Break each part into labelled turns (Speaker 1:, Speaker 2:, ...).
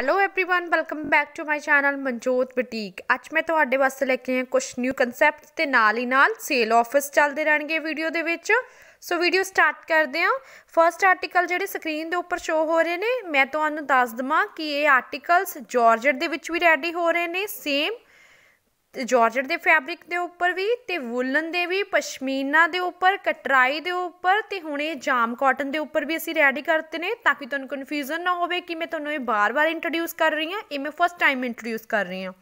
Speaker 1: hello everyone welcome back to my channel Manjot boutique ਅੱਜ ਮੈਂ ਤੁਹਾਡੇ ਵਾਸਤੇ ਲੈ ਕੇ ਆਇਆ ਕੁਝ ਨਿਊ ਕਨਸੈਪਟ ਤੇ ਨਾਲ ਹੀ ਨਾਲ ਸੇਲ ਆਫਰਸ ਚੱਲਦੇ ਰਹਿਣਗੇ ਵੀਡੀਓ ਦੇ ਵਿੱਚ ਸੋ ਵੀਡੀਓ ਸਟਾਰਟ ਕਰਦੇ ਹਾਂ ਫਰਸਟ ਆਰਟੀਕਲ ਜਿਹੜੇ ਸਕਰੀਨ ਦੇ ਉੱਪਰ ਸ਼ੋ ਹੋ ਰਹੇ ਨੇ ਮੈਂ ਤੁਹਾਨੂੰ ਦੱਸ ਦਵਾਂ ਕਿ ਇਹ ਆਰਟੀਕਲਸ ਜਾਰਜਟ ਦੇ ਵਿੱਚ ਵੀ ਰੈਡੀ ਹੋ ਰਹੇ ਨੇ ਸੇਮ ਜਾਰਜਟ ਦੇ ਫੈਬਰਿਕ ਦੇ ਉੱਪਰ ਵੀ ਤੇ ਵੂਲਨ ਦੇ ਵੀ ਪਸ਼ਮੀਨਾ ਦੇ ਉੱਪਰ ਕਟਰਾਈ ਦੇ ਉੱਪਰ ਤੇ ਹੁਣ ਇਹ ਜਾਮ ਕਾਟਨ ਦੇ ਉੱਪਰ ਵੀ ਅਸੀਂ ਰੈਡੀ ਕਰਤੇ ਨੇ ਤਾਂ ਕਿ ਤੁਹਾਨੂੰ ਕਨਫਿਊਜ਼ਨ ਨਾ ਹੋਵੇ ਕਿ ਮੈਂ ਤੁਹਾਨੂੰ ਇਹ ਬਾਰ-ਬਾਰ ਇੰਟਰੋਡਿਊਸ ਕਰ ਰਹੀ ਹਾਂ ਇਹ ਮੈਂ ਫਸਟ ਟਾਈਮ ਇੰਟਰੋਡਿਊਸ ਕਰ ਰਹੀ ਹਾਂ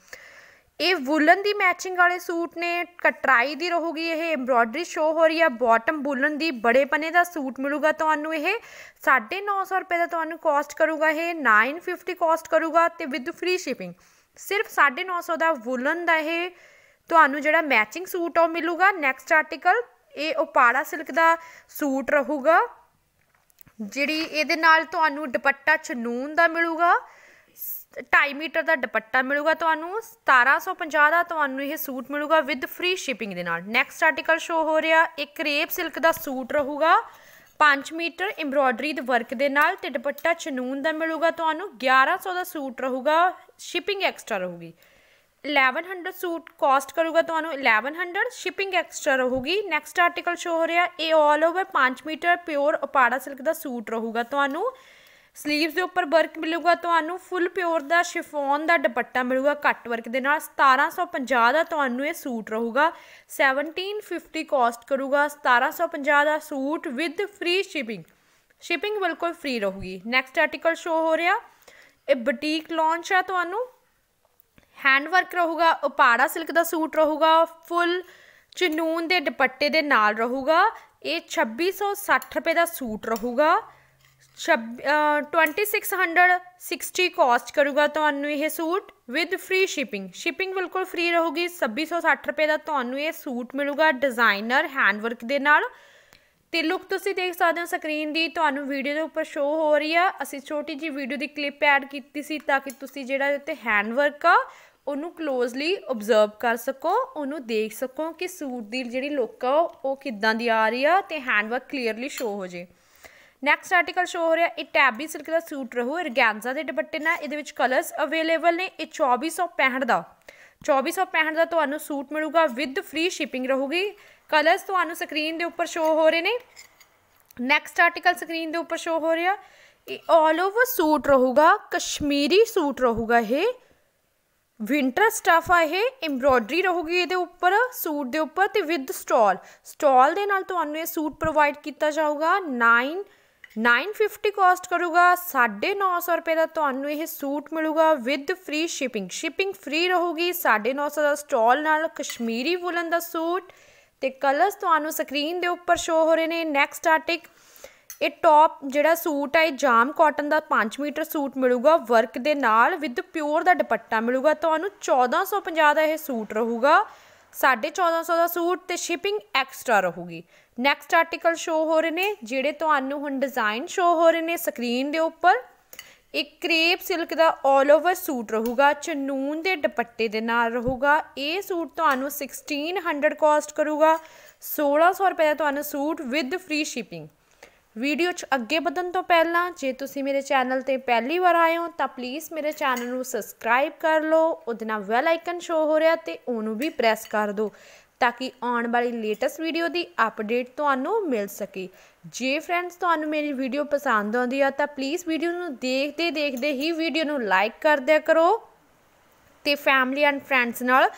Speaker 1: ਇਹ ਵੂਲਨ ਦੀ ਮੈਚਿੰਗ ਵਾਲੇ ਸੂਟ ਨੇ ਕਟਰਾਈ ਦੀ ਰਹੂਗੀ ਇਹ ਐਮਬ੍ਰੋਇਡਰੀ ਸ਼ੋ ਹੋ ਰਹੀ ਆ ਬਾਟਮ ਵੂਲਨ ਦੀ ਬੜੇ ਪਨੇ ਦਾ ਸੂਟ ਮਿਲੂਗਾ ਤੁਹਾਨੂੰ ਇਹ 950 ਰੁਪਏ ਦਾ ਤੁਹਾਨੂੰ ਕਾਸਟ ਕਰੂਗਾ ਇਹ 950 ਕਾਸਟ ਕਰੂਗਾ ਤੇ ਵਿਦ ਫ੍ਰੀ ਸ਼ਿਪਿੰਗ ਸਿਰਫ 950 ਦਾ ਵੂਲਨ ਦਾ ਇਹ ਤੁਹਾਨੂੰ ਜਿਹੜਾ ਮੈਚਿੰਗ ਸੂਟ ਉਹ ਮਿਲੂਗਾ ਨੈਕਸਟ ਆਰਟੀਕਲ ਇਹ ਉਪਾੜਾ ਸਿਲਕ ਦਾ ਸੂਟ ਰਹੂਗਾ ਜਿਹੜੀ ਇਹਦੇ ਨਾਲ ਤੁਹਾਨੂੰ ਦੁਪੱਟਾ ਚਨੂਨ ਦਾ ਮਿਲੂਗਾ 2.5 ਮੀਟਰ ਦਾ ਦੁਪੱਟਾ ਮਿਲੂਗਾ ਤੁਹਾਨੂੰ 1750 ਦਾ ਤੁਹਾਨੂੰ ਇਹ ਸੂਟ ਮਿਲੂਗਾ ਵਿਦ ਫ੍ਰੀ ਸ਼ਿਪਿੰਗ ਦੇ ਨਾਲ ਨੈਕਸਟ ਆਰਟੀਕਲ ਸ਼ੋ ਹੋ ਰਿਹਾ ਇੱਕ ਰੇਪ ਸਿਲਕ ਦਾ ਸੂਟ ਰਹੂਗਾ 5 ਮੀਟਰ ਐਮਬ੍ਰੋਇਡਰੀ ਦੇ ਵਰਕ ਦੇ ਨਾਲ ਤੇ ਦੁਪੱਟਾ ਚਨੂਨ ਦਾ ਮਿਲੂਗਾ ਤੁਹਾਨੂੰ 1100 ਦਾ ਸੂਟ ਰਹੂਗਾ ਸ਼ਿਪਿੰਗ ਐਕਸਟਰਾ ਰਹੂਗੀ 1100 ਸੂਟ ਕਾਸਟ ਕਰੂਗਾ ਤੁਹਾਨੂੰ 1100 ਸ਼ਿਪਿੰਗ ਐਕਸਟਰਾ ਰਹੂਗੀ ਨੈਕਸਟ ਆਰਟੀਕਲ ਸ਼ੋ ਹੋ ਰਿਹਾ ਇਹ 올 over 5 metre pure Uppada silk ਦਾ ਸੂਟ ਰਹੂਗਾ ਤੁਹਾਨੂੰ ਸਲੀਵਸ ਦੇ ਉੱਪਰ ਵਰਕ ਮਿਲੂਗਾ ਤੁਹਾਨੂੰ ਫੁੱਲ ਪਿਓਰ ਦਾ ਸ਼ਿਫੋਨ ਦਾ ਦੁਪੱਟਾ ਮਿਲੂਗਾ ਕੱਟ ਵਰਕ ਦੇ ਨਾਲ 1750 ਦਾ ਤੁਹਾਨੂੰ ਇਹ ਸੂਟ ਰਹੂਗਾ 1750 ਕਾਸਟ ਕਰੂਗਾ 1750 ਦਾ suit with free shipping shipping ਬਿਲਕੁਲ ਫ੍ਰੀ ਰਹੂਗੀ ਨੈਕਸਟ ਆਰਟੀਕਲ ਸ਼ੋ ਹੋ ਰਿਹਾ ਇਹ ਬੁਟੀਕ ਲਾਂਚ ਆ ਤੁਹਾਨੂੰ ਹੈਂਡ ਵਰਕ ਰਹੂਗਾ ਉਪਾੜਾ ਸਿਲਕ ਦਾ ਸੂਟ ਰਹੂਗਾ ਫੁੱਲ ਚਨੂਨ ਦੇ ਦੁਪੱਟੇ ਦੇ ਨਾਲ ਰਹੂਗਾ ਇਹ 2660 ਰੁਪਏ ਦਾ ਸੂਟ ਰਹੂਗਾ 2660 ਕਾਸਟ ਕਰੂਗਾ ਤੁਹਾਨੂੰ ਇਹ suit with free shipping shipping ਬਿਲਕੁਲ ਫ੍ਰੀ ਰਹੂਗੀ 2660 ਰੁਪਏ ਦਾ ਤੁਹਾਨੂੰ ਇਹ ਸੂਟ ਮਿਲੂਗਾ ਡਿਜ਼ਾਈਨਰ ਹੈਂਡ ਵਰਕ ਦੇ ਨਾਲ ਤੇ ਲੁੱਕ ਤੁਸੀਂ ਦੇਖ ਸਕਦੇ ਹੋ ਸਕਰੀਨ ਦੀ ਤੁਹਾਨੂੰ ਵੀਡੀਓ ਦੇ ਉੱਪਰ ਸ਼ੋ ਹੋ ਰਹੀ ਆ ਅਸੀਂ ਛੋਟੀ ਜੀ ਵੀਡੀਓ ਦੀ ਕਲਿੱਪ ਐਡ ਕੀਤੀ ਸੀ ਤਾਂ ਕਿ ਤੁਸੀਂ ਜਿਹੜਾ ਉੱਤੇ ਹੈਂਡ ਵਰਕ ਆ ਉਹਨੂੰ ক্লোਜ਼ਲੀ ਆਬਜ਼ਰਵ ਕਰ ਸਕੋ ਉਹਨੂੰ ਦੇਖ ਸਕੋ ਕਿ ਸੂਟ ਦੀ ਜਿਹੜੀ ਲੁੱਕ ਆ ਉਹ ਕਿੱਦਾਂ ਦੀ ਆ ਰਹੀ ਆ ਤੇ ਹੈਂਡ ਵਰਕ ਕਲੀਅਰਲੀ ਸ਼ੋ ਹੋ ਜੇ ਨੈਕਸਟ ਆਰਟੀਕਲ ਸ਼ੋ ਹੋ ਰਿਹਾ ਇਹ ਟੈਬੀ ਸਿਲਕ ਦਾ ਸੂਟ ਰਹੂ ਰਗੈਂਜ਼ਾ ਦੇ ਦੁਪੱਟੇ ਨਾਲ ਇਹਦੇ ਵਿੱਚ ਕਲਰਸ ਅਵੇਲੇਬਲ ਨੇ ਇਹ 2465 ਦਾ 2465 ਦਾ ਤੁਹਾਨੂੰ ਸੂਟ ਮਿਲੂਗਾ ਵਿਦ ਫ੍ਰੀ ਸ਼ਿਪਿੰਗ ਰਹੂਗੀ ਕਲਰਸ ਤੁਹਾਨੂੰ ਸਕਰੀਨ ਦੇ ਉੱਪਰ ਸ਼ੋ ਹੋ ਰਹੇ ਨੇ ਨੈਕਸਟ ਆਰਟੀਕਲ ਸਕਰੀਨ ਦੇ ਉੱਪਰ ਸ਼ੋ ਹੋ ਰਿਹਾ ਇਹ 올 ਓਵਰ ਸੂਟ ਰਹੂਗਾ ਕਸ਼ਮੀਰੀ ਸੂਟ ਰਹੂਗਾ ਇਹ ਵਿੰਟਰ ਸਟਫ ਆ ਇਹ ਐਮਬ੍ਰੋਇਡਰੀ ਰਹੂਗੀ ਇਹਦੇ ਉੱਪਰ ਸੂਟ ਦੇ ਉੱਪਰ ਤੇ ਵਿਦ ਸਟਾਲ ਸਟਾਲ ਦੇ ਨਾਲ ਤੁਹਾਨੂੰ ਇਹ ਸੂਟ ਪ੍ਰੋਵਾਈਡ ਕੀਤਾ ਜਾਊਗਾ 9 950 ਕਾਸਟ ਕਰੂਗਾ 950 ਰੁਪਏ ਦਾ ਤੁਹਾਨੂੰ ਇਹ ਸੂਟ ਮਿਲੂਗਾ with free shipping shipping free ਰਹੂਗੀ 950 ਦਾ ਸਟਾਲ ਨਾਲ ਕਸ਼ਮੀਰੀ ਵੁਲਨ ਦਾ ਸੂਟ ਤੇ ਕਲਰਸ ਤੁਹਾਨੂੰ ਸਕਰੀਨ ਦੇ ਉੱਪਰ ਸ਼ੋ ਹੋ ਰਹੇ ਨੇ ਨੈਕਸਟ ਆਰਟਿਕ ਇਹ ਟੌਪ ਜਿਹੜਾ ਸੂਟ ਹੈ ਜਾਮ ਕਾਟਨ ਦਾ 5 ਮੀਟਰ ਸੂਟ ਮਿਲੂਗਾ ਵਰਕ ਦੇ ਨਾਲ ਵਿਦ ਪਿਓਰ ਦਾ ਦੁਪੱਟਾ ਮਿਲੂਗਾ ਤੁਹਾਨੂੰ 1450 ਦਾ ਇਹ ਸੂਟ ਰਹੂਗਾ 1450 ਦਾ ਸੂਟ ਤੇ ਸ਼ਿਪਿੰਗ ਐਕਸਟਰਾ ਰਹੂਗੀ ਨੈਕਸਟ ਆਰਟੀਕਲ ਸ਼ੋ ਹੋ ਰਹੇ ਨੇ ਜਿਹੜੇ ਤੁਹਾਨੂੰ ਹੁਣ ਡਿਜ਼ਾਈਨ ਸ਼ੋ ਹੋ ਰਹੇ ਨੇ ਸਕਰੀਨ ਦੇ ਉੱਪਰ ਇੱਕ ਕ੍ਰੇਪ ਸਿਲਕ ਦਾ 올 ਓਵਰ ਸੂਟ ਰਹੂਗਾ ਚਨੂਨ ਦੇ ਦੁਪੱਟੇ ਦੇ ਨਾਲ ਰਹੂਗਾ ਇਹ ਸੂਟ ਤੁਹਾਨੂੰ 1600 ਕਾਸਟ ਕਰੂਗਾ 1600 ਰੁਪਏ ਦਾ ਤੁਹਾਨੂੰ suit with free shipping video 'ਚ ਅੱਗੇ ਵਧਣ ਤੋਂ ਪਹਿਲਾਂ ਜੇ ਤੁਸੀਂ ਮੇਰੇ ਚੈਨਲ ਤੇ ਪਹਿਲੀ ਵਾਰ ਆਏ ਹੋ ਤਾਂ ਪਲੀਜ਼ ਮੇਰੇ ਚੈਨਲ ਨੂੰ ਸਬਸਕ੍ਰਾਈਬ ਕਰ ਲਓ ਉਹਦੇ ਨਾਲ ਵੈਲ ਆਈਕਨ ਸ਼ੋ ਹੋ ਰਿਹਾ ਤੇ ਉਹਨੂੰ ਵੀ ਪ੍ਰੈਸ ਕਰ ਦਿਓ ਤਾਂ ਕਿ ਆਉਣ ਵਾਲੀ ਲੇਟੈਸਟ ਵੀਡੀਓ ਦੀ ਅਪਡੇਟ ਤੁਹਾਨੂੰ ਮਿਲ ਸਕੇ ਜੇ ਫਰੈਂਡਸ ਤੁਹਾਨੂੰ ਮੇਰੀ ਵੀਡੀਓ ਪਸੰਦ ਆਉਂਦੀ ਆ ਤਾਂ ਪਲੀਜ਼ ਵੀਡੀਓ ਨੂੰ ਦੇਖਦੇ ਦੇਖਦੇ ਹੀ ਵੀਡੀਓ ਨੂੰ ਲਾਈਕ ਕਰ ਦਿਆ ਕਰੋ ਤੇ ਫੈਮਿਲੀ ਐਂਡ ਫਰੈਂਡਸ ਨਾਲ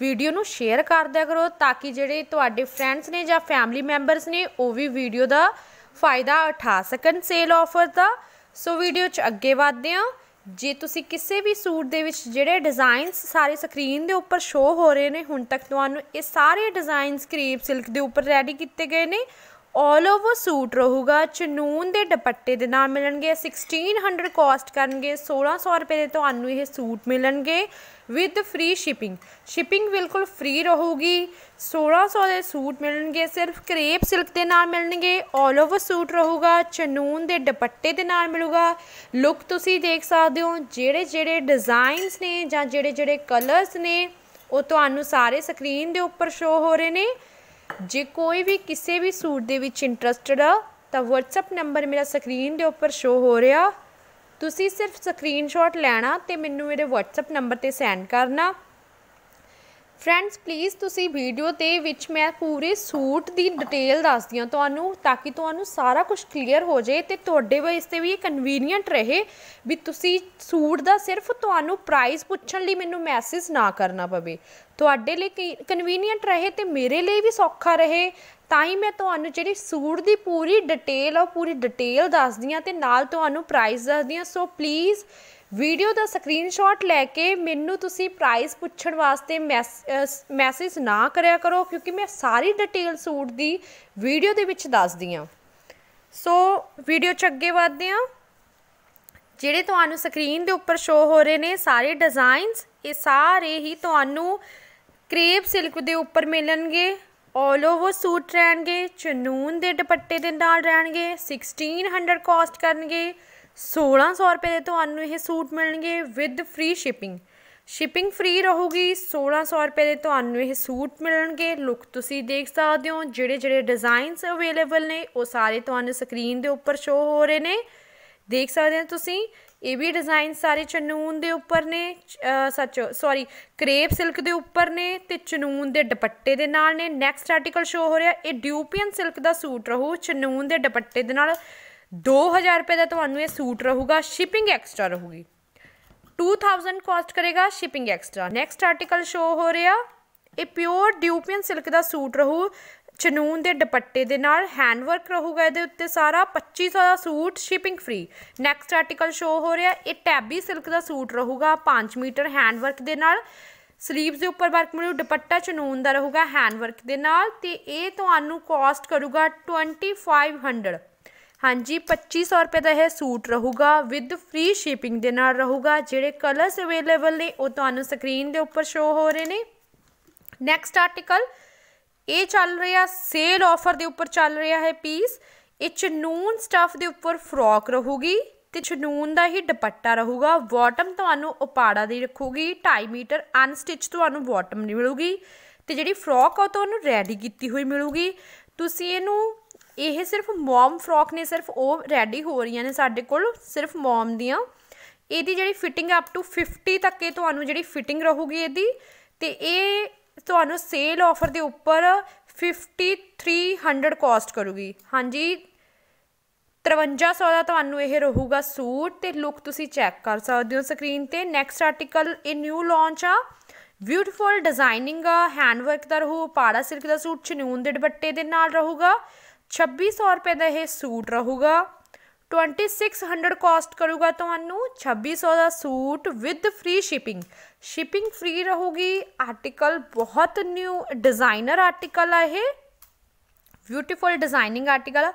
Speaker 1: ਵੀਡੀਓ ਨੂੰ ਸ਼ੇਅਰ ਕਰ ਦਿਆ ਕਰੋ ਤਾਂ ਕਿ ਜਿਹੜੇ ਤੁਹਾਡੇ ਫਰੈਂਡਸ ਨੇ ਜਾਂ ਫੈਮਿਲੀ ਮੈਂਬਰਸ ਨੇ ਉਹ ਵੀ ਵੀਡੀਓ ਦਾ ਫਾਇਦਾ ਉਠਾ ਸਕਣ ਸੇਲ ਆਫਰ ਦਾ ਸੋ ਵੀਡੀਓ 'ਚ ਅੱਗੇ ਵਧਦੇ ਹਾਂ ਜੇ ਤੁਸੀਂ ਕਿਸੇ ਵੀ ਸੂਟ ਦੇ ਵਿੱਚ ਜਿਹੜੇ ਡਿਜ਼ਾਈਨਸ ਸਾਰੇ ਸਕਰੀਨ ਦੇ ਉੱਪਰ ਸ਼ੋ ਹੋ ਰਹੇ ਨੇ ਹੁਣ ਤੱਕ ਤੁਹਾਨੂੰ ਇਹ ਸਾਰੇ ਡਿਜ਼ਾਈਨਸ ਕਰੀਪ ਸਿਲਕ ਦੇ ਉੱਪਰ ਰੈਡੀ ਕੀਤੇ ਗਏ ਨੇ ਆਲ ਓਵਰ ਸੂਟ ਰਹੂਗਾ ਚਨੂਨ ਦੇ ਦੁਪੱਟੇ ਦੇ ਨਾਲ ਮਿਲਣਗੇ 1600 ਕਾਸਟ ਕਰਨਗੇ 1600 ਰੁਪਏ ਦੇ ਤੁਹਾਨੂੰ ਇਹ ਸੂਟ ਮਿਲਣਗੇ ਵਿਦ ਫ੍ਰੀ ਸ਼ਿਪਿੰਗ ਸ਼ਿਪਿੰਗ ਬਿਲਕੁਲ ਫ੍ਰੀ ਰਹੂਗੀ 1600 ਦੇ ਸੂਟ ਮਿਲਣਗੇ ਸਿਰਫ ਕ੍ਰੇਪ ਸਿਲਕ ਦੇ ਨਾਲ ਮਿਲਣਗੇ 올 ਓਵਰ ਸੂਟ ਰਹੂਗਾ ਚਨੂਨ ਦੇ ਦੁਪੱਟੇ ਦੇ ਨਾਲ ਮਿਲੂਗਾ ਲੁੱਕ ਤੁਸੀਂ ਦੇਖ ਸਕਦੇ ਹੋ ਜਿਹੜੇ ਜਿਹੜੇ ਡਿਜ਼ਾਈਨਸ ਨੇ ਜਾਂ ਜਿਹੜੇ ਜਿਹੜੇ ਕਲਰਸ ਨੇ ਉਹ ਤੁਹਾਨੂੰ ਸਾਰੇ ਸਕਰੀਨ ਦੇ ਉੱਪਰ ਸ਼ੋ ਹੋ ਰਹੇ ਨੇ ਜੇ ਕੋਈ ਵੀ ਕਿਸੇ ਵੀ ਸੂਟ ਦੇ ਵਿੱਚ ਇੰਟਰਸਟਿਡ ਆ ਤਾਂ WhatsApp ਨੰਬਰ ਮੇਰਾ ਸਕਰੀਨ ਦੇ ਉੱਪਰ ਸ਼ੋ ਹੋ ਰਿਹਾ ਤੁਸੀਂ ਸਿਰਫ ਸਕਰੀਨਸ਼ਾਟ ਲੈਣਾ ਤੇ ਮੈਨੂੰ ਮੇਰੇ WhatsApp ਨੰਬਰ ਤੇ ਸੈਂਡ ਕਰਨਾ ਫਰੈਂਡਸ ਪਲੀਜ਼ ਤੁਸੀਂ ਵੀਡੀਓ ਦੇ ਵਿੱਚ ਮੈਂ ਪੂਰੇ ਸੂਟ ਦੀ ਡਿਟੇਲ ਦੱਸਦੀ ਹਾਂ ਤੁਹਾਨੂੰ ਤਾਂ ਕਿ ਤੁਹਾਨੂੰ ਸਾਰਾ ਕੁਝ ਕਲੀਅਰ ਹੋ ਜਾਏ ਤੇ ਤੁਹਾਡੇ ਵਾਸਤੇ ਵੀ ਇਹ ਕਨਵੀਨੀਅੰਟ ਰਹੇ ਵੀ ਤੁਸੀਂ ਸੂਟ ਦਾ ਸਿਰਫ ਤੁਹਾਨੂੰ ਪ੍ਰਾਈਸ ਪੁੱਛਣ ਲਈ ਮੈਨੂੰ ਮੈਸੇਜ ਨਾ ਕਰਨਾ ਪਵੇ ਤੁਹਾਡੇ ਲਈ ਕਨਵੀਨੀਅੰਟ ਰਹੇ ਤੇ ਮੇਰੇ ਲਈ ਵੀ ਸੌਖਾ ਰਹੇ ਤਾਂ ਹੀ ਮੈਂ ਤੁਹਾਨੂੰ ਜਿਹੜੀ ਸੂਟ ਦੀ ਪੂਰੀ ਡਿਟੇਲ ਆ ਪੂਰੀ ਡਿਟੇਲ ਦੱਸਦੀ ਹਾਂ ਤੇ ਨਾਲ ਤੁਹਾਨੂੰ ਪ੍ਰਾਈਸ ਦੱਸਦੀ ਹਾਂ ਸੋ ਪਲੀਜ਼ ਵੀਡੀਓ ਦਾ ਸਕਰੀਨਸ਼ਾਟ ਲੈ ਕੇ ਮੈਨੂੰ ਤੁਸੀਂ ਪ੍ਰਾਈਸ ਪੁੱਛਣ ਵਾਸਤੇ ਮੈਸੇਜ ਨਾ ਕਰਿਆ ਕਰੋ ਕਿਉਂਕਿ ਮੈਂ ਸਾਰੀ ਡਿਟੇਲ ਸੂਟ ਦੀ ਵੀਡੀਓ ਦੇ ਵਿੱਚ ਦੱਸਦੀ ਆ ਸੋ ਵੀਡੀਓ ਚ ਅੱਗੇ ਵਧਦੇ ਆ ਜਿਹੜੇ ਤੁਹਾਨੂੰ ਸਕਰੀਨ ਦੇ ਉੱਪਰ ਸ਼ੋ ਹੋ ਰਹੇ ਨੇ ਸਾਰੇ ਡਿਜ਼ਾਈਨਸ ਇਹ ਸਾਰੇ ਹੀ ਤੁਹਾਨੂੰ ਕ੍ਰੇਪ ਸਿਲਕ ਦੇ ਉੱਪਰ ਮਿਲਣਗੇ ਆਲ ਓਵਰ ਸੂਟ ਰਹਿਣਗੇ ਚਨੂਨ ਦੇ ਦੁਪੱਟੇ ਦੇ ਨਾਲ ਰਹਿਣਗੇ 1600 ਕਾਸਟ ਕਰਨਗੇ 1600 ਰੁਪਏ ਦੇ ਤੁਹਾਨੂੰ ਇਹ ਸੂਟ ਮਿਲਣਗੇ with free shipping shipping free ਰਹੂਗੀ 1600 ਰੁਪਏ ਦੇ ਤੁਹਾਨੂੰ ਇਹ ਸੂਟ ਮਿਲਣਗੇ ਲੁੱਕ ਤੁਸੀਂ ਦੇਖ ਸਕਦੇ ਹੋ ਜਿਹੜੇ ਜਿਹੜੇ ਡਿਜ਼ਾਈਨਸ ਅਵੇਲੇਬਲ ਨੇ ਉਹ ਸਾਰੇ ਤੁਹਾਨੂੰ ਸਕਰੀਨ ਦੇ ਉੱਪਰ ਸ਼ੋ ਹੋ ਰਹੇ ਨੇ ਦੇਖ ਸਕਦੇ ਹੋ ਤੁਸੀਂ ਇਹ ਵੀ ਡਿਜ਼ਾਈਨ ਸਾਰੇ ਚਨੂਨ ਦੇ ਉੱਪਰ ਨੇ ਸੱਚ ਸੌਰੀ ਕ੍ਰੇਪ ਸਿਲਕ ਦੇ ਉੱਪਰ ਨੇ ਤੇ ਚਨੂਨ ਦੇ ਦੁਪੱਟੇ ਦੇ ਨਾਲ ਨੇ ਨੈਕਸਟ ਆਰਟੀਕਲ ਸ਼ੋ ਹੋ ਰਿਹਾ ਇਹ ਡਿਊਪੀਅਨ ਸਿਲਕ ਦਾ ਸੂਟ ਰਹੂ ਚਨੂਨ ਦੇ ਦੁਪੱਟੇ ਦੇ ਨਾਲ 2000 ਰੁਪਏ ਦਾ ਤੁਹਾਨੂੰ ਇਹ ਸੂਟ ਰਹੂਗਾ ਸ਼ਿਪਿੰਗ ਐਕਸਟਰਾ ਰਹੂਗੀ 2000 ਕਾਸਟ ਕਰੇਗਾ shipping extra next article show ਹੋ ਰਿਹਾ ਇਹ ਪਿਓਰ ਡਿਊਪੀਅਨ ਸਿਲਕ ਦਾ ਸੂਟ ਰਹੂ ਚਨੂਨ ਦੇ ਦੁਪੱਟੇ ਦੇ ਨਾਲ ਹੈਂਡ ਵਰਕ ਰਹੂਗਾ ਇਹਦੇ ਉੱਤੇ ਸਾਰਾ 2500 ਦਾ suit shipping free next article show ਹੋ ਰਿਹਾ ਇਹ ਟੈਬੀ ਸਿਲਕ ਦਾ ਸੂਟ ਰਹੂਗਾ 5 ਮੀਟਰ ਹੈਂਡ ਵਰਕ ਦੇ ਨਾਲ ਸਲੀਵਸ ਦੇ ਉੱਪਰ ਵਰਕ ਮਿਲੂ ਦੁਪੱਟਾ ਚਨੂਨ ਦਾ ਰਹੂਗਾ ਹੈਂਡ ਵਰਕ ਦੇ ਨਾਲ ਤੇ ਇਹ ਤੁਹਾਨੂੰ ਕਾਸਟ ਕਰੂਗਾ 2500 ਹਾਂਜੀ 2500 ਰੁਪਏ ਦਾ ਇਹ ਸੂਟ ਰਹੂਗਾ ਵਿਦ ਫ੍ਰੀ ਸ਼ਿਪਿੰਗ ਦੇ ਨਾਲ ਰਹੂਗਾ ਜਿਹੜੇ ਕਲਰਸ ਅਵੇਲੇਬਲ ਨੇ ਉਹ ਤੁਹਾਨੂੰ ਸਕਰੀਨ ਦੇ ਉੱਪਰ ਸ਼ੋ ਹੋ ਰਹੇ ਨੇ ਨੈਕਸਟ ਆਰਟੀਕਲ ਇਹ ਚੱਲ ਰਿਹਾ ਸੇਲ ਆਫਰ ਦੇ ਉੱਪਰ ਚੱਲ ਰਿਹਾ ਹੈ ਪੀਸ ਇਹ ਚਨੂਨ ਸਟਫ ਦੇ ਉੱਪਰ ਫਰੋਕ ਰਹੂਗੀ ਤੇ ਚਨੂਨ ਦਾ ਹੀ ਦੁਪੱਟਾ ਰਹੂਗਾ ਬਾਟਮ ਤੁਹਾਨੂੰ ਉਪਾੜਾ ਦੀ ਰੱਖੂਗੀ 2.5 ਮੀਟਰ ਅਨਸਟਿਚ ਤੁਹਾਨੂੰ ਬਾਟਮ ਨਹੀਂ ਮਿਲੂਗੀ ਤੇ ਜਿਹੜੀ ਫਰੋਕ ਆ ਤੁਹਾਨੂੰ ਰੈਡੀ ਕੀਤੀ ਹੋਈ ਮਿਲੂਗੀ ਤੁਸੀਂ ਇਹਨੂੰ ਇਹ ਸਿਰਫ ਮੌਮ ਫਰੋਕ ਨੇ ਸਿਰਫ ਉਹ ਰੈਡੀ ਹੋ ਰਹੀਆਂ ਨੇ ਸਾਡੇ ਕੋਲ ਸਿਰਫ ਮੌਮ ਦੀਆਂ ਇਹਦੀ ਜਿਹੜੀ ਫਿਟਿੰਗ ਅਪ ਟੂ 50 ਤੱਕ ਇਹ ਤੁਹਾਨੂੰ ਜਿਹੜੀ ਫਿਟਿੰਗ ਰਹੂਗੀ ਇਹਦੀ ਤੇ ਇਹ ਤੁਹਾਨੂੰ ਸੇਲ ਆਫਰ ਦੇ ਉੱਪਰ 5300 ਕਾਸਟ ਕਰੂਗੀ ਹਾਂਜੀ 5300 ਦਾ ਤੁਹਾਨੂੰ ਇਹ ਰਹੂਗਾ ਸੂਟ ਤੇ ਲੁੱਕ ਤੁਸੀਂ ਚੈੱਕ ਕਰ ਸਕਦੇ ਹੋ ਸਕਰੀਨ ਤੇ ਨੈਕਸਟ ਆਰਟੀਕਲ ਇਹ ਨਿਊ ਲਾਂਚ ਆ ਬਿਊਟੀਫੁਲ ਡਿਜ਼ਾਈਨਿੰਗ ਆ ਹੈਂਡ ਵਰਕ ਦਾ ਰਹੂ ਪਾੜਾ ਸਿਲਕ ਦਾ ਸੂਟ ਚਨੂਨ ਦੇ ਦੁਪੱਟੇ ਦੇ ਨਾਲ ਰਹੂਗਾ 2600 ਰੁਪਏ ਦਾ ਇਹ ਸੂਟ ਰਹੂਗਾ 2600 ਕਾਸਟ ਕਰੂਗਾ ਤੁਹਾਨੂੰ 2600 ਦਾ suit with free shipping shipping free ਰਹੂਗੀ ਆਰਟੀਕਲ ਬਹੁਤ ਨਿਊ ਡਿਜ਼ਾਈਨਰ ਆਰਟੀਕਲ ਆ ਇਹ ਬਿਊਟੀਫੁਲ ਡਿਜ਼ਾਈਨਿੰਗ ਆਰਟੀਕਲ ਆ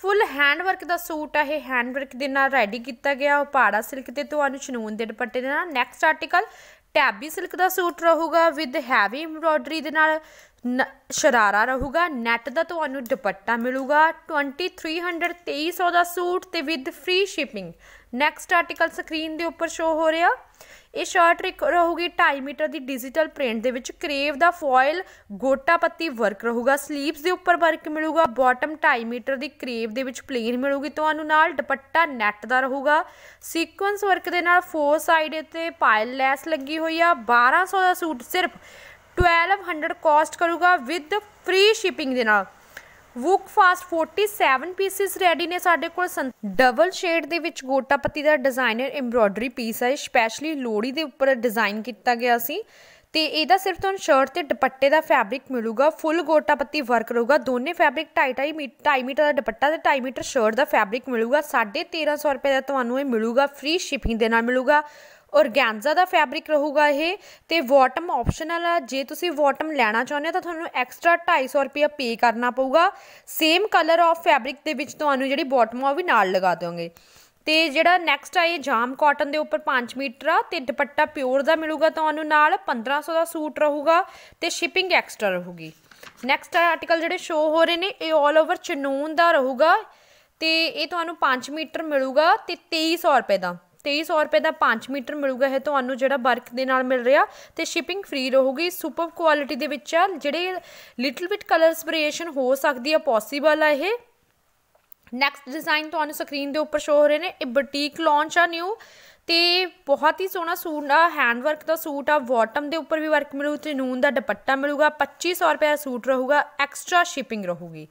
Speaker 1: ਫੁੱਲ ਹੈਂਡ ਵਰਕ ਦਾ ਸੂਟ ਆ ਇਹ ਹੈਂਡ ਵਰਕ ਦੇ ਨਾਲ ਰੈਡੀ ਕੀਤਾ ਗਿਆ ਉਹ ਪਾੜਾ ਸਿਲਕ ਤੇ ਤੁਹਾਨੂੰ ਚਨੂਨ ਦੇ ਦੁਪੱਟੇ ਦੇ ਨਾਲ ਨੈਕਸਟ ਆਰਟੀਕਲ ਟੈਬੀ ਸਿਲਕ ਦਾ ਸੂਟ ਰਹੂਗਾ ਵਿਦ ਹੈਵੀ ਐਮਬ੍ਰੋਇਡਰੀ ਦੇ ਨਾਲ ਨ ਸ਼ਰਾਰਾ ਰਹੂਗਾ ਨੈਟ ਦਾ ਤੁਹਾਨੂੰ ਦੁਪੱਟਾ ਮਿਲੂਗਾ 2300 ਦਾ ਸੂਟ ਤੇ with free shipping next article screen ਦੇ ਉੱਪਰ ਸ਼ੋ ਹੋ ਰਿਹਾ ਇਹ ਸ਼ਰਟ ਰਹੂਗੀ 2.5 ਮੀਟਰ ਦੀ ਡਿਜੀਟਲ ਪ੍ਰਿੰਟ ਦੇ ਵਿੱਚ ਕਰੇਵ ਦਾ ਫੋਇਲ ਗੋਟਾ ਪੱਤੀ ਵਰਕ ਰਹੂਗਾ 슬ੀਵਸ ਦੇ ਉੱਪਰ ਵਰਕ ਮਿਲੂਗਾ ਬਾਟਮ 2.5 ਮੀਟਰ ਦੀ ਕਰੇਵ ਦੇ ਵਿੱਚ ਪਲੇਨ ਮਿਲੂਗੀ ਤੁਹਾਨੂੰ ਨਾਲ ਦੁਪੱਟਾ ਨੈਟ ਦਾ ਰਹੂਗਾ ਸੀਕੁਐਂਸ ਵਰਕ ਦੇ ਨਾਲ ਫੋਰ ਸਾਈਡ ਤੇ ਪਾਇਲ ਲੈਸ ਲੱਗੀ ਹੋਈ ਆ 1200 ਦਾ ਸੂਟ ਸਿਰਫ 1200 ਕਾਸਟ ਕਰੂਗਾ ਵਿਦ ਫ੍ਰੀ ਸ਼ਿਪਿੰਗ ਦੇ ਨਾਲ ਵੂਕ ਫਾਸਟ 47 ਪੀਸਿਸ ਰੈਡੀ ਨੇ ਸਾਡੇ ਕੋਲ ਡਬਲ ਸ਼ੇਡ ਦੇ ਵਿੱਚ ਗੋਟਾ ਪੱਤੀ ਦਾ ਡਿਜ਼ਾਈਨਰ ਐਮਬ੍ਰੋਇਡਰੀ ਪੀਸ ਹੈ ਸਪੈਸ਼ਲੀ ਲੋੜੀ ਦੇ ਉੱਪਰ ਡਿਜ਼ਾਈਨ ਕੀਤਾ ਗਿਆ ਸੀ ਤੇ ਇਹਦਾ ਸਿਰਫ ਤੁਹਾਨੂੰ ਸ਼ਰਟ ਤੇ ਦੁਪੱਟੇ ਦਾ ਫੈਬਰਿਕ ਮਿਲੂਗਾ ਫੁੱਲ ਗੋਟਾ ਪੱਤੀ ਵਰਕ ਰਹੂਗਾ ਦੋਨੇ ਫੈਬਰਿਕ 2.5 ਮੀਟਰ ਮੀਟਰ ਦਾ ਦੁਪੱਟਾ ਤੇ ਟਾਈ ਮੀਟਰ ਸ਼ਰਟ ਦਾ ਫੈਬਰਿਕ ਮਿਲੂਗਾ 1350 ਰੁਪਏ ਦਾ ਤੁਹਾਨੂੰ ਇਹ ਮਿਲੂਗਾ ਫ੍ਰੀ ਸ਼ਿਪਿੰਗ ਦੇ ਨਾਲ ਮਿਲੂਗਾ ਔਰਗੈਂਜ਼ਾ ਦਾ ਫੈਬਰਿਕ ਰਹੂਗਾ ਇਹ ਤੇ ਬਾਟਮ ਆਪਸ਼ਨਲ ਆ ਜੇ ਤੁਸੀਂ ਬਾਟਮ ਲੈਣਾ ਚਾਹੁੰਦੇ ਹੋ ਤਾਂ ਤੁਹਾਨੂੰ ਐਕਸਟਰਾ 250 ਰੁਪਏ ਪੇ ਕਰਨਾ ਪਊਗਾ ਸੇਮ ਕਲਰ ਆਫ ਫੈਬਰਿਕ ਦੇ ਵਿੱਚ ਤੁਹਾਨੂੰ ਜਿਹੜੀ ਬਾਟਮ ਆ ਉਹ ਵੀ ਨਾਲ ਲਗਾ ਦਿਓਗੇ ਤੇ ਜਿਹੜਾ ਨੈਕਸਟ ਆ ਇਹ ਜਾਮ ਕਾਟਨ ਦੇ ਉੱਪਰ 5 ਮੀਟਰ ਆ ਤੇ ਦੁਪੱਟਾ ਪਿਓਰ ਦਾ ਮਿਲੂਗਾ ਤੁਹਾਨੂੰ ਨਾਲ 1500 ਦਾ ਸੂਟ ਰਹੂਗਾ ਤੇ ਸ਼ਿਪਿੰਗ ਐਕਸਟਰਾ ਰਹੂਗੀ ਨੈਕਸਟ ਆਰਟੀਕਲ ਜਿਹੜੇ ਸ਼ੋ ਹੋ ਰਹੇ ਨੇ ਇਹ 올 ਓਵਰ ਚਨੂਨ ਦਾ ਰਹੂਗਾ ਤੇ ਇਹ ਤੁਹਾਨੂੰ 5 ਮੀਟਰ ਮਿਲੂਗਾ ਤੇ 2300 ਰੁਪਏ ਦਾ 2300 ਰੁਪਏ ਦਾ 5 ਮੀਟਰ ਮਿਲੂਗਾ ਇਹ ਤੁਹਾਨੂੰ ਜਿਹੜਾ ਵਰਕ ਦੇ ਨਾਲ ਮਿਲ ਰਿਹਾ ਤੇ ਸ਼ਿਪਿੰਗ ਫ੍ਰੀ ਰਹੂਗੀ ਸੁਪਰ ਕੁਆਲਿਟੀ ਦੇ ਵਿੱਚ ਆ ਜਿਹੜੇ ਲਿਟਲ ਬਿਟ ਕਲਰਸ ਵੇਰੀਏਸ਼ਨ ਹੋ ਸਕਦੀ ਆ ਪੋਸੀਬਲ ਆ ਇਹ ਨੈਕਸਟ ਡਿਜ਼ਾਈਨ ਤੁਹਾਨੂੰ ਸਕਰੀਨ ਦੇ ਉੱਪਰ ਸ਼ੋ ਹੋ ਰਹੇ ਨੇ ਇਹ ਬੁਟੀਕ ਲਾਂਚ ਆ ਨਿਊ ਤੇ ਬਹੁਤ ਹੀ ਸੋਹਣਾ ਸੂਟ ਆ ਹੈਂਡਵਰਕ ਦਾ ਸੂਟ ਆ ਬਾਟਮ ਦੇ ਉੱਪਰ ਵੀ ਵਰਕ ਮਿਲੂ ਤੇ ਨੂਨ ਦਾ ਦੁਪੱਟਾ ਮਿਲੂਗਾ 2500 ਰੁਪਏ ਦਾ ਸੂਟ ਰਹੂਗਾ ਐਕਸਟਰਾ ਸ਼ਿਪਿੰਗ ਰਹੂਗੀ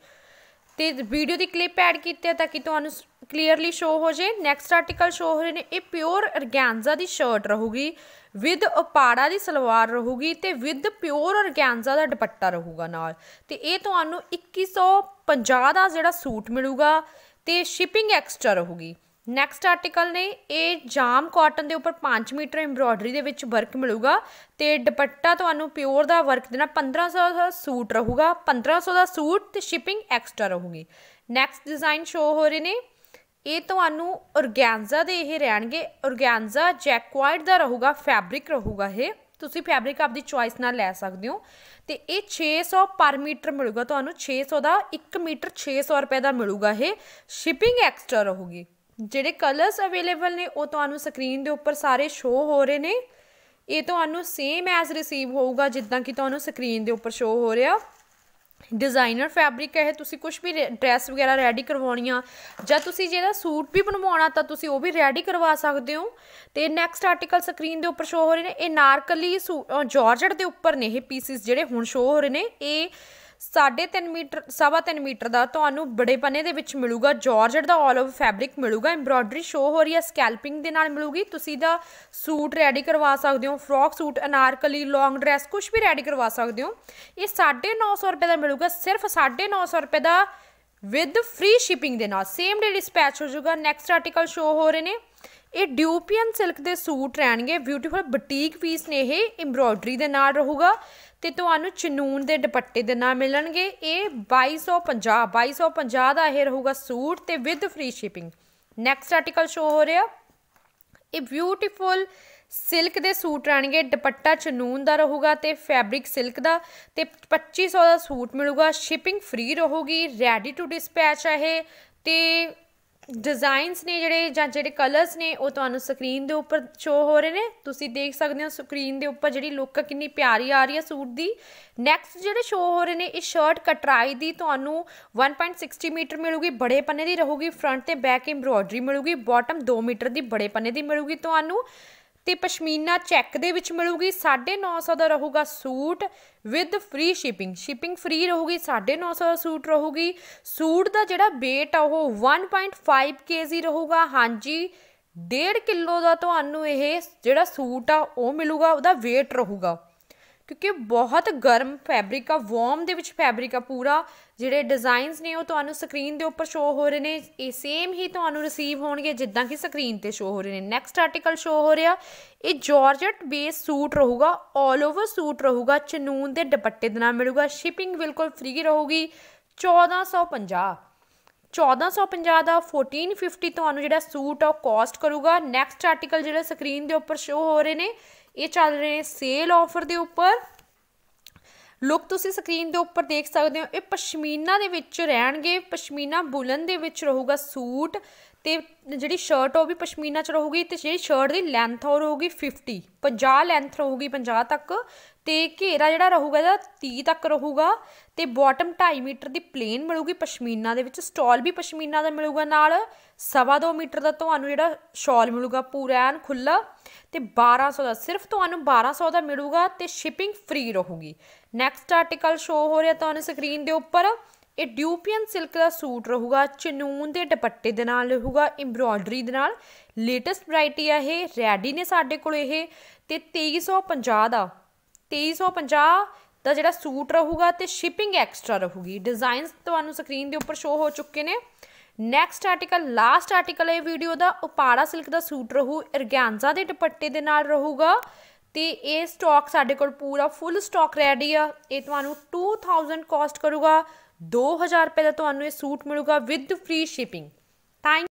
Speaker 1: ਤੇ ਵੀਡੀਓ ਦੀ ਕਲਿੱਪ ਐਡ ਕੀਤੀ ਹੈ ਤਾਂ ਕਿ ਤੁਹਾਨੂੰ ਕਲੀਅਰਲੀ ਸ਼ੋ ਹੋ ਜੇ ਨੈਕਸਟ ਆਰਟੀਕਲ ਸ਼ੋ ਹੋ ਰਹੇ ਨੇ ਇਹ ਪਿਓਰ ਆਰਗੈਂਜ਼ਾ ਦੀ ਸ਼ਰਟ ਰਹੂਗੀ ਵਿਦ ਉਪਾੜਾ ਦੀ ਸਲਵਾਰ ਰਹੂਗੀ ਤੇ ਵਿਦ ਪਿਓਰ ਆਰਗੈਂਜ਼ਾ ਦਾ ਦੁਪੱਟਾ ਰਹੂਗਾ ਨਾਲ ਤੇ ਇਹ ਤੁਹਾਨੂੰ 2150 ਦਾ ਜਿਹੜਾ ਸੂਟ ਮਿਲੂਗਾ ਤੇ ਸ਼ਿਪਿੰਗ ਐਕਸਟਰਾ ਰਹੂਗੀ ਨੈਕਸਟ ਆਰਟੀਕਲ ਨੇ ਇਹ ਜਾਮ ਕਾਟਨ ਦੇ ਉੱਪਰ 5 ਮੀਟਰ ਐਮਬ੍ਰੋਇਡਰੀ ਦੇ ਵਿੱਚ ਵਰਕ ਮਿਲੂਗਾ ਤੇ ਦੁਪੱਟਾ ਤੁਹਾਨੂੰ ਪਿਓਰ ਦਾ ਵਰਕ ਦੇ ਨਾਲ 1500 ਦਾ ਸੂਟ ਰਹੂਗਾ 1500 ਦਾ ਸੂਟ ਤੇ ਸ਼ਿਪਿੰਗ ਐਕਸਟਰਾ ਰਹੂਗੀ ਨੈਕਸਟ ਡਿਜ਼ਾਈਨ ਸ਼ੋ ਹੋ ਰਹੇ ਨੇ ਇਹ ਤੁਹਾਨੂੰ ਔਰਗੈਂਜ਼ਾ ਦੇ ਇਹ ਰਹਿਣਗੇ ਔਰਗੈਂਜ਼ਾ ਜੈਕਵਾਇਡ ਦਾ ਰਹੂਗਾ ਫੈਬਰਿਕ ਰਹੂਗਾ ਇਹ ਤੁਸੀਂ ਫੈਬਰਿਕ ਆਪਦੀ ਚੁਆਇਸ ਨਾਲ ਲੈ ਸਕਦੇ ਹੋ ਤੇ ਇਹ 600 ਪਰ ਮੀਟਰ ਮਿਲੂਗਾ ਤੁਹਾਨੂੰ 600 ਦਾ 1 ਮੀਟਰ 600 ਰੁਪਏ ਦਾ ਮਿਲੂਗਾ ਇਹ ਸ਼ਿਪਿੰਗ ਐਕਸਟਰਾ ਰਹੂਗੀ ਜਿਹੜੇ ਕਲਰਸ ਅਵੇਲੇਬਲ ਨੇ ਉਹ ਤੁਹਾਨੂੰ ਸਕਰੀਨ ਦੇ ਉੱਪਰ ਸਾਰੇ ਸ਼ੋ ਹੋ ਰਹੇ ਨੇ ਇਹ ਤੁਹਾਨੂੰ ਸੇਮ ਐਜ਼ ਰਿਸੀਵ ਹੋਊਗਾ ਜਿੱਦਾਂ ਕਿ ਤੁਹਾਨੂੰ ਸਕਰੀਨ ਦੇ ਉੱਪਰ ਸ਼ੋ ਹੋ ਰਿਹਾ ਡਿਜ਼ਾਈਨਰ ਫੈਬਰਿਕ ਹੈ ਤੁਸੀਂ ਕੁਝ ਵੀ ਡਰੈਸ ਵਗੈਰਾ ਰੈਡੀ ਕਰਵਾਉਣੀ ਆ ਜਾਂ ਤੁਸੀਂ ਜਿਹੜਾ ਸੂਟ ਵੀ ਬਣਵਾਉਣਾ ਤਾਂ ਤੁਸੀਂ ਉਹ ਵੀ ਰੈਡੀ ਕਰਵਾ ਸਕਦੇ ਹੋ ਤੇ ਨੈਕਸਟ ਆਰਟੀਕਲ ਸਕਰੀਨ ਦੇ ਉੱਪਰ ਸ਼ੋ ਹੋ ਰਹੇ ਨੇ ਇਹ ਨਾਰਕਲੀ ਜਾਰਜਟ ਦੇ ਉੱਪਰ ਨੇ ਇਹ ਪੀਸਿਸ ਜਿਹੜੇ ਹੁਣ ਸ਼ੋ ਹੋ ਰਹੇ ਨੇ ਇਹ 3.5 ਮੀਟਰ 3.5 ਮੀਟਰ ਦਾ ਤੁਹਾਨੂੰ ਬੜੇ ਪੰਨੇ ਦੇ ਵਿੱਚ ਮਿਲੂਗਾ ਜਾਰਜਟ ਦਾ ਆਲ ਓਵਰ ਫੈਬਰਿਕ ਮਿਲੂਗਾ ਐਮਬ੍ਰੋਇਡਰੀ ਸ਼ੋ ਹੋ ਰਹੀ ਹੈ ਸਕੈਲਪਿੰਗ ਦੇ ਨਾਲ ਮਿਲੂਗੀ ਤੁਸੀਂ ਦਾ ਸੂਟ ਰੈਡੀ ਕਰਵਾ ਸਕਦੇ ਹੋ frock suit anarkali long dress ਕੁਝ ਵੀ ਰੈਡੀ ਕਰਵਾ ਸਕਦੇ ਹੋ ਇਹ 950 ਰੁਪਏ ਦਾ ਮਿਲੂਗਾ ਸਿਰਫ 950 ਰੁਪਏ ਦਾ ਵਿਦ ਫ੍ਰੀ ਸ਼ਿਪਿੰਗ ਦੇ ਨਾਲ ਸੇਮ ਡੇ ਡਿਸਪੈਚ ਹੋ ਜਾਊਗਾ ਨੈਕਸਟ ਆਰਟੀਕਲ ਸ਼ੋ ਹੋ ਰਹੇ ਨੇ ਇਹ ਡਿਊਪੀਅਨ ਸਿਲਕ ਦੇ ਸੂਟ ਰਹਿਣਗੇ ਬਿਊਟੀਫੁਲ ਬੁਟੀਕ ਪੀਸ ਨੇ ਇਹ ਐਮਬ੍ਰੋਇਡਰੀ ਦੇ ਨਾਲ ਰਹੂਗਾ ਤੇ ਤੁਹਾਨੂੰ ਚਨੂਨ ਦੇ ਦੁਪੱਟੇ ਦੇ ਨਾਲ ਮਿਲਣਗੇ ਇਹ 2250 2250 ਦਾ ਇਹ ਰਹੂਗਾ ਸੂਟ ਤੇ with free shipping next article show ਹੋ ਰਿਹਾ ਇਹ ਬਿਊਟੀਫੁਲ ਸਿਲਕ ਦੇ ਸੂਟ ਰਹਿਣਗੇ ਦੁਪੱਟਾ ਚਨੂਨ ਦਾ ਰਹੂਗਾ ਤੇ ਫੈਬਰਿਕ ਸਿਲਕ ਦਾ ਤੇ 2500 ਦਾ ਸੂਟ ਮਿਲੂਗਾ ਸ਼ਿਪਿੰਗ ਫ੍ਰੀ ਰਹੂਗੀ ਰੈਡੀ ਟੂ ਡਿਸਪੈਚ ਹੈ ਤੇ ਡਿਜ਼ਾਈਨਸ ਨੇ ਜਿਹੜੇ ਜਾਂ ਜਿਹੜੇ ਕਲਰਸ ਨੇ ਉਹ ਤੁਹਾਨੂੰ ਸਕਰੀਨ ਦੇ ਉੱਪਰ ਸ਼ੋ ਹੋ ਰਹੇ ਨੇ ਤੁਸੀਂ ਦੇਖ ਸਕਦੇ ਹੋ ਸਕਰੀਨ ਦੇ ਉੱਪਰ ਜਿਹੜੀ ਲੁੱਕ ਕਿੰਨੀ ਪਿਆਰੀ ਆ ਰਹੀ ਹੈ ਸੂਟ ਦੀ ਨੈਕਸਟ ਜਿਹੜੇ ਸ਼ੋ ਹੋ ਰਹੇ ਨੇ ਇਹ ਸ਼ਰਟ ਕਟਰਾਈ ਦੀ ਤੁਹਾਨੂੰ 1.60 ਮੀਟਰ ਮਿਲੂਗੀ ਬੜੇ ਪੰਨੇ ਦੀ ਰਹੂਗੀ ਫਰੰਟ ਤੇ ਬੈਕ ਐਮਬ੍ਰੋਇਡਰੀ ਮਿਲੂਗੀ ਬਾਟਮ 2 ਮੀਟਰ ਦੀ ਬੜੇ ਪੰਨੇ ਦੀ ਮਿਲੂਗੀ ਤੁਹਾਨੂੰ ਤੇ ਪਸ਼ਮੀਨਾ ਚੈੱਕ ਦੇ ਵਿੱਚ ਮਿਲੂਗੀ 950 ਦਾ ਰਹੂਗਾ suit with free shipping shipping free ਰਹੂਗੀ 950 ਦਾ ਸੂਟ ਰਹੂਗੀ ਸੂਟ ਦਾ ਜਿਹੜਾ weight ਆ ਉਹ 1.5 kg ਰਹੂਗਾ ਹਾਂਜੀ 1.5 ਕਿਲੋ ਦਾ ਤੁਹਾਨੂੰ ਇਹ ਜਿਹੜਾ ਸੂਟ ਆ ਉਹ ਮਿਲੂਗਾ ਉਹਦਾ weight ਰਹੂਗਾ ਕਿਉਂਕਿ ਬਹੁਤ ਗਰਮ ਫੈਬਰਿਕ ਆ ਵਾਰਮ ਦੇ ਵਿੱਚ ਫੈਬਰਿਕ ਆ ਪੂਰਾ ਜਿਹੜੇ ਡਿਜ਼ਾਈਨਸ ਨੇ ਉਹ ਤੁਹਾਨੂੰ ਸਕਰੀਨ ਦੇ ਉੱਪਰ ਸ਼ੋ ਹੋ ਰਹੇ ਨੇ ਇਹ ਸੇਮ ਹੀ ਤੁਹਾਨੂੰ ਰਿਸੀਵ ਹੋਣਗੇ ਜਿੱਦਾਂ ਕਿ ਸਕਰੀਨ ਤੇ ਸ਼ੋ ਹੋ ਰਹੇ ਨੇ ਨੈਕਸਟ ਆਰਟੀਕਲ ਸ਼ੋ ਹੋ ਰਿਹਾ ਇਹ ਜਾਰਜਟ ਬੇਸ ਸੂਟ ਰਹੂਗਾ 올 ਓਵਰ ਸੂਟ ਰਹੂਗਾ ਚਨੂਨ ਦੇ ਦੁਪੱਟੇ ਦੇ ਨਾਲ ਮਿਲੂਗਾ ਸ਼ਿਪਿੰਗ ਬਿਲਕੁਲ ਫ੍ਰੀ ਰਹੂਗੀ 1450 1450 ਦਾ 1450 ਤੁਹਾਨੂੰ ਜਿਹੜਾ ਸੂਟ ਆ ਕਾਸਟ ਕਰੂਗਾ ਨੈਕਸਟ ਆਰਟੀਕਲ ਜਿਹੜਾ ਸਕਰੀਨ ਦੇ ਉੱਪਰ ਸ਼ੋ ਹੋ ਰਹੇ ਨੇ ਇਹ ਚੱਲ ਰਹੇ ਨੇ ਸੇਲ ਆਫਰ ਦੇ ਉੱਪਰ ਲੁੱਕ ਤੁਸੀਂ ਸਕਰੀਨ ਦੇ ਉੱਪਰ ਦੇਖ ਸਕਦੇ ਹੋ ਇਹ ਪਸ਼ਮੀਨਾ ਦੇ ਵਿੱਚ ਰਹਿਣਗੇ ਪਸ਼ਮੀਨਾ ਬੁਲਨ ਦੇ ਵਿੱਚ ਰਹੂਗਾ ਸੂਟ ਤੇ ਜਿਹੜੀ ਸ਼ਰਟ ਉਹ ਵੀ ਪਸ਼ਮੀਨਾ ਚ ਰਹੂਗੀ ਤੇ ਜਿਹੜੀ ਸ਼ਰਟ ਦੀ ਲੈਂਥ ਹੋਰ ਰਹੂਗੀ 50 50 ਲੈਂਥ ਰਹੂਗੀ 50 ਤੱਕ ਤੇ ਘੇਰਾ ਜਿਹੜਾ ਰਹੂਗਾ ਦਾ 30 ਤੱਕ ਰਹੂਗਾ ਤੇ ਬਾਟਮ 2.5 ਮੀਟਰ ਦੀ ਪਲੇਨ ਮਿਲੂਗੀ ਪਸ਼ਮੀਨਾ ਦੇ ਵਿੱਚ ਸਟਾਲ ਵੀ ਪਸ਼ਮੀਨਾ ਦਾ ਮਿਲੂਗਾ ਨਾਲ ਸਵਾ 2 ਮੀਟਰ ਦਾ ਤੁਹਾਨੂੰ ਜਿਹੜਾ ਸ਼ਾਲ ਮਿਲੂਗਾ ਪੂਰਾ ਐਨ ਖੁੱਲਾ ਤੇ 1200 ਦਾ ਸਿਰਫ ਤੁਹਾਨੂੰ 1200 ਦਾ ਮਿਲੂਗਾ ਤੇ ਸ਼ਿਪਿੰਗ ਫ੍ਰੀ ਰਹੂਗੀ ਨੈਕਸਟ ਆਰਟੀਕਲ ਸ਼ੋ ਹੋ ਰਿਹਾ ਤੁਹਾਨੂੰ ਸਕਰੀਨ ਦੇ ਉੱਪਰ ਇਹ ਡਿਊਪੀਅਨ ਸਿਲਕ ਦਾ ਸੂਟ ਰਹੂਗਾ ਚਨੂਨ ਦੇ ਦੁਪੱਟੇ ਦੇ ਨਾਲ ਰਹੂਗਾ ਐਮਬ੍ਰੋਇਡਰੀ ਦੇ ਨਾਲ ਲੇਟੈਸਟ ਵੈਰਾਈਟੀ ਆ ਇਹ ਰੈਡੀ ਨੇ ਸਾਡੇ ਕੋਲ ਇਹ ਤੇ 2350 ਦਾ 2350 ਦਾ ਜਿਹੜਾ ਸੂਟ ਰਹੂਗਾ ਤੇ ਸ਼ਿਪਿੰਗ ਐਕਸਟਰਾ ਰਹੂਗੀ ਡਿਜ਼ਾਈਨਸ ਤੁਹਾਨੂੰ ਸਕਰੀਨ ਦੇ ਉੱਪਰ ਸ਼ੋ ਹੋ ਚੁੱਕੇ ਨੇ ਨੈਕਸਟ ਆਰਟੀਕਲ ਲਾਸਟ ਆਰਟੀਕਲ ਇਹ ਵੀਡੀਓ ਦਾ ਉਪਾੜਾ ਸਿਲਕ ਦਾ ਸੂਟ ਰਹੂ ਅਰਗੈਂਜ਼ਾ ਦੇ ਦੁਪੱਟੇ ਦੇ ਨਾਲ ਰਹੂਗਾ ਤੇ ਇਹ ਸਟਾਕ ਸਾਡੇ ਕੋਲ ਪੂਰਾ ਫੁੱਲ ਸਟਾਕ ਰੈਡੀ ਆ ਇਹ ਤੁਹਾਨੂੰ 2000 ਕਾਸਟ ਕਰੂਗਾ 2000 ਰੁਪਏ ਦਾ ਤੁਹਾਨੂੰ ਇਹ ਸੂਟ ਮਿਲੂਗਾ ਵਿਦ ਫ੍ਰੀ ਸ਼ਿਪਿੰਗ ਥੈਂਕ